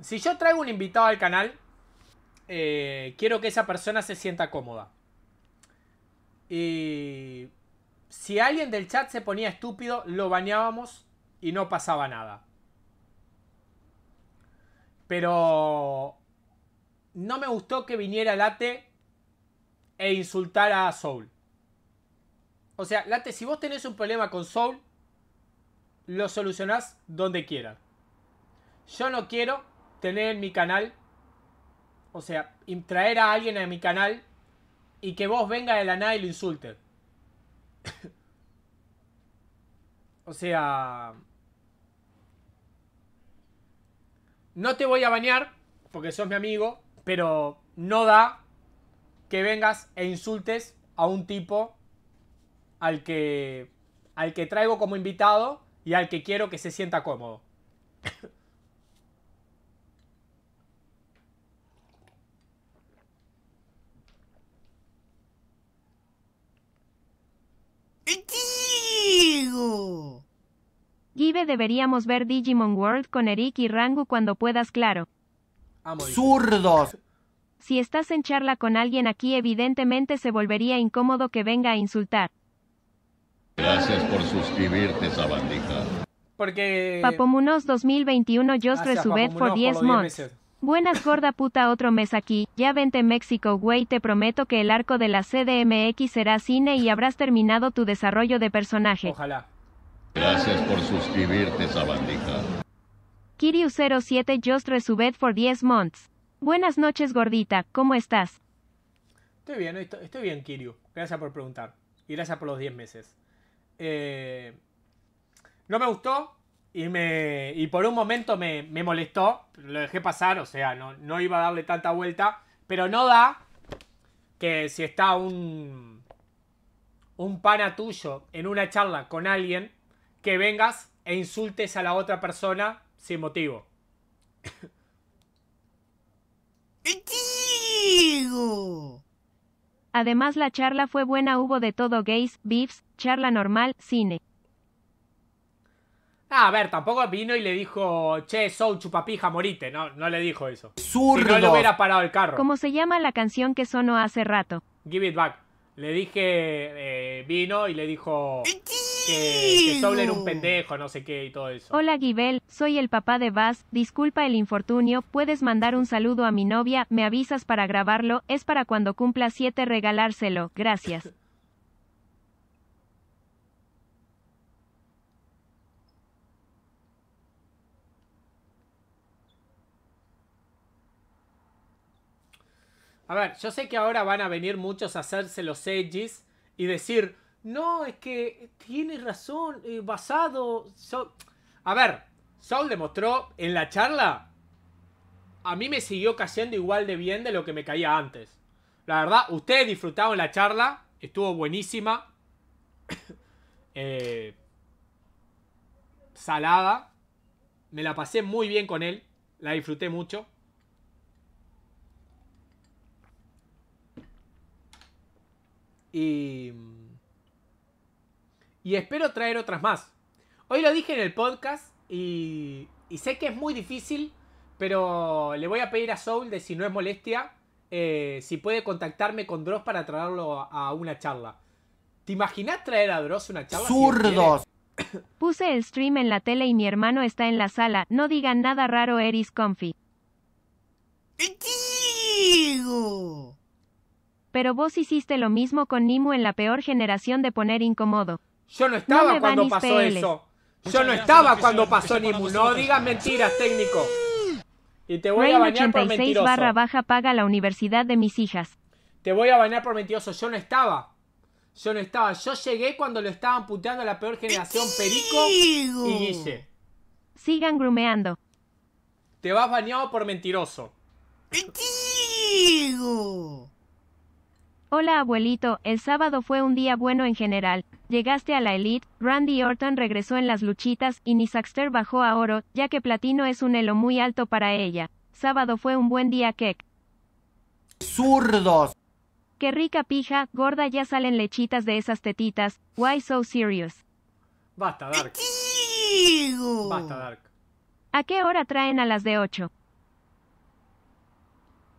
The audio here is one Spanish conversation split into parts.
Si yo traigo un invitado al canal, eh, quiero que esa persona se sienta cómoda. Y si alguien del chat se ponía estúpido, lo bañábamos... y no pasaba nada. Pero no me gustó que viniera Late e insultara a Soul. O sea, Late, si vos tenés un problema con Soul, lo solucionás donde quieras. Yo no quiero tener en mi canal, o sea, traer a alguien a mi canal y que vos venga de la nada y lo insultes. o sea... No te voy a bañar, porque sos mi amigo, pero no da que vengas e insultes a un tipo al que, al que traigo como invitado y al que quiero que se sienta cómodo. ¡Digo! Give deberíamos ver Digimon World con Eric y Rangu cuando puedas, claro. ¡Zurdos! Si estás en charla con alguien aquí, evidentemente se volvería incómodo que venga a insultar. Gracias por suscribirte, sabandija. Porque... Papomunos 2021 Just Resubed for 10 months. Buenas gorda puta otro mes aquí, ya vente México güey te prometo que el arco de la CDMX será cine y habrás terminado tu desarrollo de personaje. Ojalá. Gracias por suscribirte sabandija. Kiryu07 just resubed for 10 months. Buenas noches gordita, ¿cómo estás? Estoy bien, estoy bien Kiryu, gracias por preguntar. Y gracias por los 10 meses. Eh... No me gustó, y, me, por un momento me, molestó, lo dejé pasar, o sea, no, no iba a darle tanta vuelta, pero no da que si está un, un pana tuyo en una charla con alguien, que vengas e insultes a la otra persona sin motivo. Además la charla fue buena, hubo de todo gays, beefs, charla normal, cine. Ah, a ver, tampoco vino y le dijo, che, Soul chupapija, morite. No, no le dijo eso. Zurdo. no lo hubiera parado el carro. Como se llama la canción que sonó hace rato. Give it back. Le dije, eh, vino y le dijo que, que Soul era un pendejo, no sé qué y todo eso. Hola Gibel, soy el papá de Vaz, disculpa el infortunio, puedes mandar un saludo a mi novia, me avisas para grabarlo, es para cuando cumpla siete regalárselo, gracias. A ver, yo sé que ahora van a venir muchos a hacerse los edges y decir, no, es que tiene razón, eh, basado... A ver, Saul demostró en la charla, a mí me siguió cayendo igual de bien de lo que me caía antes. La verdad, ustedes disfrutaron la charla, estuvo buenísima. Eh, salada. Me la pasé muy bien con él, la disfruté mucho. Y, y espero traer otras más. Hoy lo dije en el podcast y, sé que es muy difícil, pero le voy a pedir a Soul de si no es molestia, eh, si puede contactarme con Dross para traerlo a, una charla. ¿Te imaginas traer a Dross una charla? ¡Zurdos! Puse el stream en la tele y mi hermano está en la sala. No digan nada raro, Eris Confi Pero vos hiciste lo mismo con Nimu en la peor generación de poner incomodo. Yo no estaba cuando pasó eso. Yo no estaba cuando pasó Nimu. No digas mentiras, técnico. Y te voy a bañar por mentiroso. barra baja paga la universidad de mis hijas. Te voy a bañar por mentiroso. Yo no estaba. Yo no estaba. Yo llegué cuando lo estaban puteando a la peor generación Perico y Guille. Sigan grumeando. Te vas bañado por mentiroso. ¡Mentigo! Hola abuelito, el sábado fue un día bueno en general. Llegaste a la elite, Randy Orton regresó en las luchitas y Nisaxter bajó a oro, ya que platino es un elo muy alto para ella. Sábado fue un buen día, Kek. ¡Zurdos! Qué rica pija, gorda ya salen lechitas de esas tetitas. Why so serious? Basta, Dark. Basta, Dark. ¿A qué hora traen a las de 8?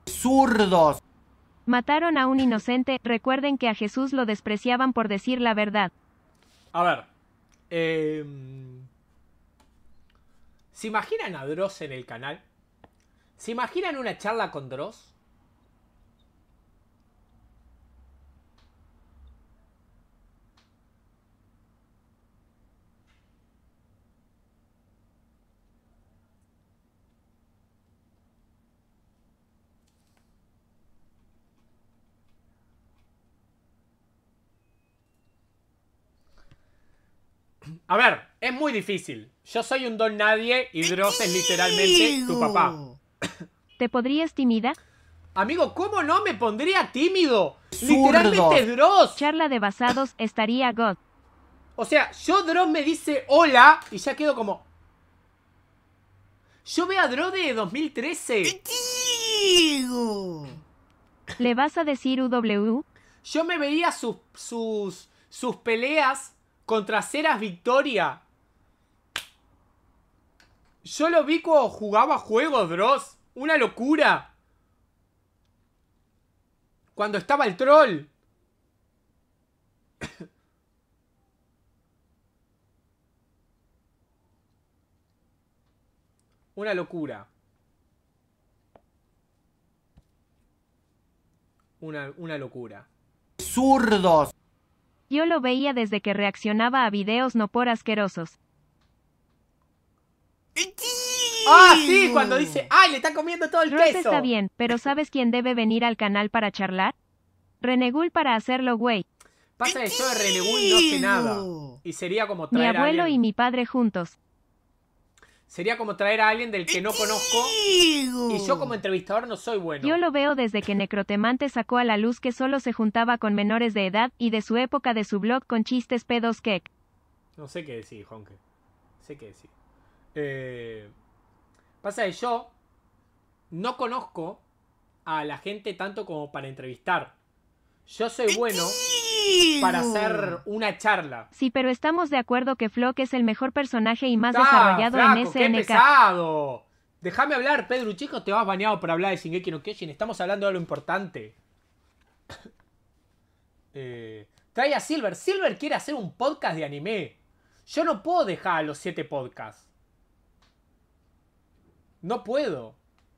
¡Zurdos! Mataron a un inocente, recuerden que a Jesús lo despreciaban por decir la verdad. A ver. Em, ¿Se imaginan a Dross en el canal? ¿Se imaginan una charla con Dross? A ver, es muy difícil. Yo soy un don nadie y Dross es literalmente tu papá. ¿Te podrías tímida? Amigo, ¿cómo no me pondría tímido? Literalmente Dross. Charla de basados estaría God. O sea, yo Dross me dice hola y ya quedo como. Yo veo a Dross de 2013. ¿Le vas a decir UW? Yo me veía sus, sus, sus peleas contra Ceras Victoria. Yo lo vi cuando jugaba juegos, Dross. Una locura. Cuando estaba el troll. Una locura. Una, una locura. Zurdos. Yo lo veía desde que reaccionaba a videos no por asquerosos. Ah, sí, cuando dice, ay, le está comiendo todo el queso." queso. está bien, pero ¿sabes quién debe venir al canal para charlar? Renegul para hacerlo, güey. Pasa eso de Renegul no sé nada. Y sería como traer Mi abuelo y mi padre juntos. Sería como traer a alguien del que no conozco. Y yo como entrevistador no soy bueno. Yo lo veo desde que Necrotemante sacó a la luz que solo se juntaba con menores de edad y de su época de su blog con chistes pedos que... No sé qué decir, Jonke. Sé qué decir. Eh, pasa que yo no conozco a la gente tanto como para entrevistar. Yo soy bueno para hacer una charla. Sí, pero estamos de acuerdo que Flock es el mejor personaje y más desarrollado en SNK. ¡Qué pesado! Déjame hablar, Pedro, chico, te vas bañado por hablar de Shingeki no Keshin, Estamos hablando de lo importante. Eh, trae a Silver. Silver quiere hacer un podcast de anime. Yo no puedo dejar a los siete podcasts. No puedo.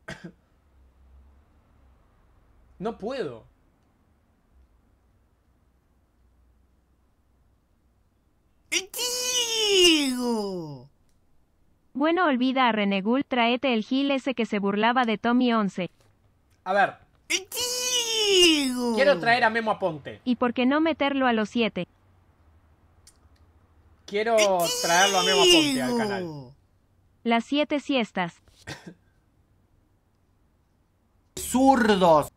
no puedo. Bueno, olvida a Renegul, traete el Gil ese que se burlaba de Tommy 11. A ver. Quiero traer a Memo Aponte. ¿Y por qué no meterlo a los siete. Quiero traerlo a Memo Aponte al canal. Las siete siestas. Zurdos.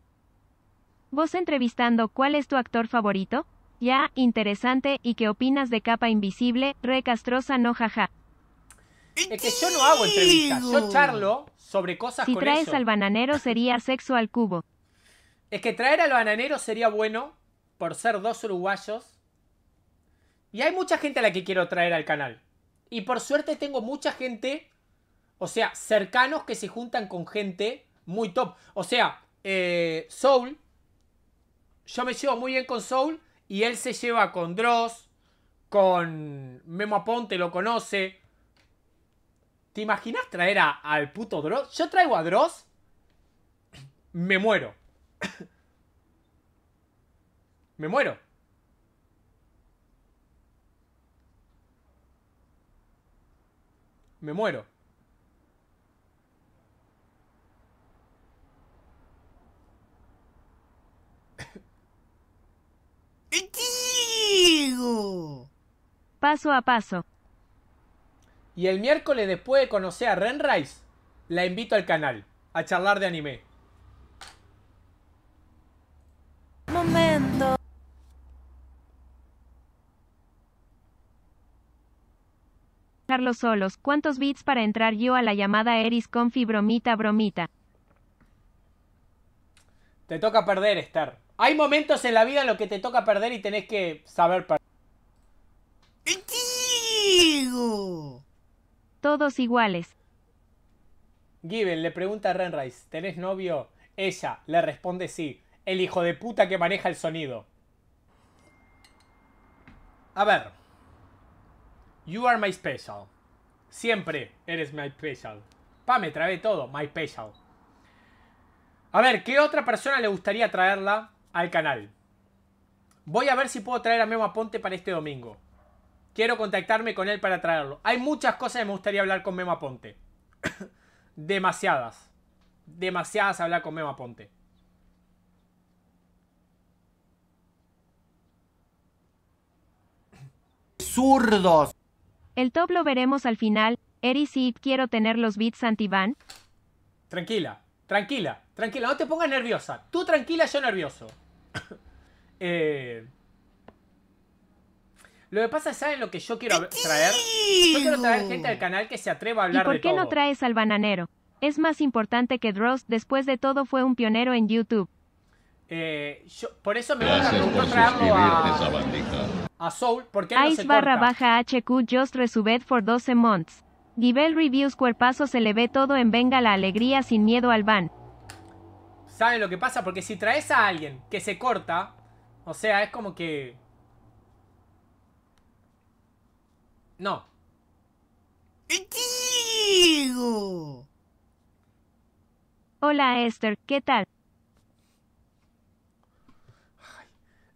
¿Vos entrevistando cuál es tu actor favorito? Ya, interesante, ¿y qué opinas de capa invisible? Re castrosa, no jaja. Es que yo no hago entrevistas, yo charlo sobre cosas si traes al bananero sería sexo al cubo. Es que traer al bananero sería bueno por ser dos uruguayos. Y hay mucha gente a la que quiero traer al canal. Y por suerte tengo mucha gente, o sea, cercanos que se juntan con gente muy top. O sea, eh, Soul, yo me llevo muy bien con Soul y él se lleva con Dross, con Memo Aponte, lo conoce. ¿Te imaginas traer al puto Dross? Yo traigo a Dross, me muero. me muero. Me muero. ¡Digo! Paso a paso. Y el miércoles, después de conocer a Renrise, la invito al canal a charlar de anime. Momento. Carlos Solos, ¿cuántos bits para entrar yo a la llamada Eris Confi bromita bromita? Te toca perder, estar. Hay momentos en la vida en los que te toca perder y tenés que saber perder. Todos iguales. Given le pregunta a Renrise, ¿tenés novio? Ella le responde sí, el hijo de puta que maneja el sonido. A ver. You are my special. Siempre eres my special. Pa, me trae todo, my special. A ver, ¿qué otra persona le gustaría traerla al canal. Voy a ver si puedo traer a Memo Aponte para este domingo. Quiero contactarme con él para traerlo. Hay muchas cosas que me gustaría hablar con Memo Aponte. Demasiadas. Demasiadas hablar con Memo Aponte. Zurdos. El top lo veremos al final. Eric, si quiero tener los beats anti Tranquila, tranquila, tranquila. No te pongas nerviosa. Tú tranquila, yo nervioso. Eh, lo que pasa es, ¿saben lo que yo quiero traer? Yo quiero traer gente al canal que se atreva a hablar de todo. ¿Y por qué no traes al bananero? Es más importante que Dross, después de todo fue un pionero en YouTube. Eh, por eso me gusta traerlo a, a Soul, ¿por qué no se barra baja HQ just resubed for 12 months. Givel Reviews Cuerpazo se le ve todo en Venga la Alegría sin miedo al ban. ¿Saben lo que pasa? Porque si traes a alguien que se corta, o sea, es como que... No. Hola Esther, ¿qué tal?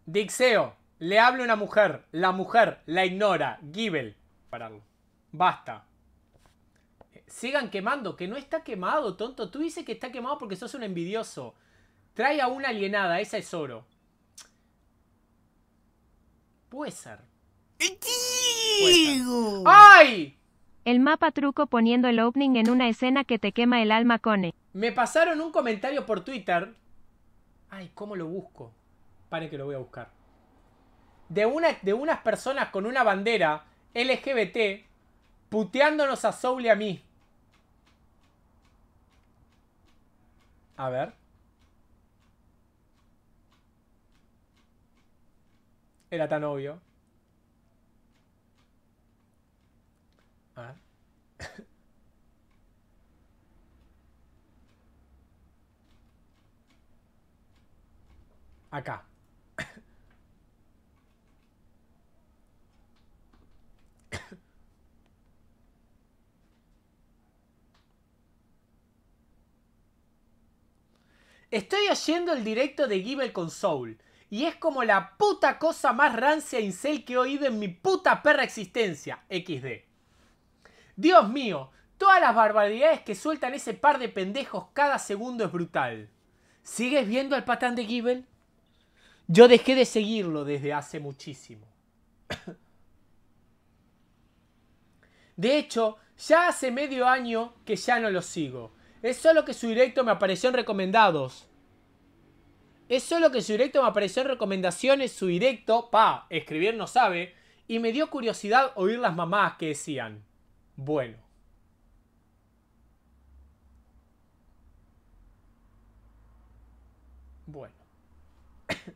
Dixeo, le a una mujer, la mujer la ignora, Gibel. Basta. Sigan quemando, que no está quemado, tonto. Tú dices que está quemado porque sos un envidioso. Trae a una alienada, esa es oro. Puede ser. ¡Ay! El mapa truco poniendo el opening en una escena que te quema el alma, Cone. Me pasaron un comentario por Twitter. Ay, ¿cómo lo busco? Pare que lo voy a buscar. De, una, de unas personas con una bandera LGBT puteándonos a Soul y a mí. A ver. era tan obvio. Acá. Estoy haciendo el directo de give con console y es como la puta cosa más rancia e incel que he oído en mi puta perra existencia. XD. Dios mío, todas las barbaridades que sueltan ese par de pendejos cada segundo es brutal. ¿Sigues viendo al patán de Gibel? Yo dejé de seguirlo desde hace muchísimo. De hecho, ya hace medio año que ya no lo sigo. Es solo que su directo me apareció en recomendados. Es solo que su directo me apareció en recomendaciones, su directo, pa, escribir no sabe, y me dio curiosidad oír las mamás que decían, bueno. Bueno.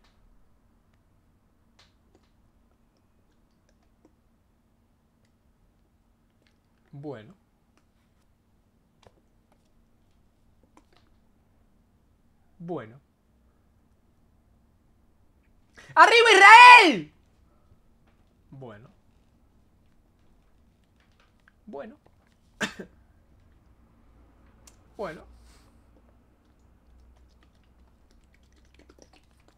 bueno. Bueno. ¡Arriba Israel! Bueno. Bueno. bueno.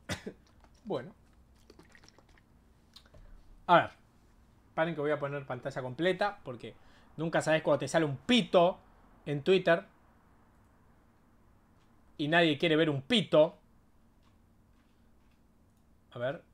bueno. A ver. Paren que voy a poner pantalla completa porque nunca sabes cuando te sale un pito en Twitter y nadie quiere ver un pito. A ver.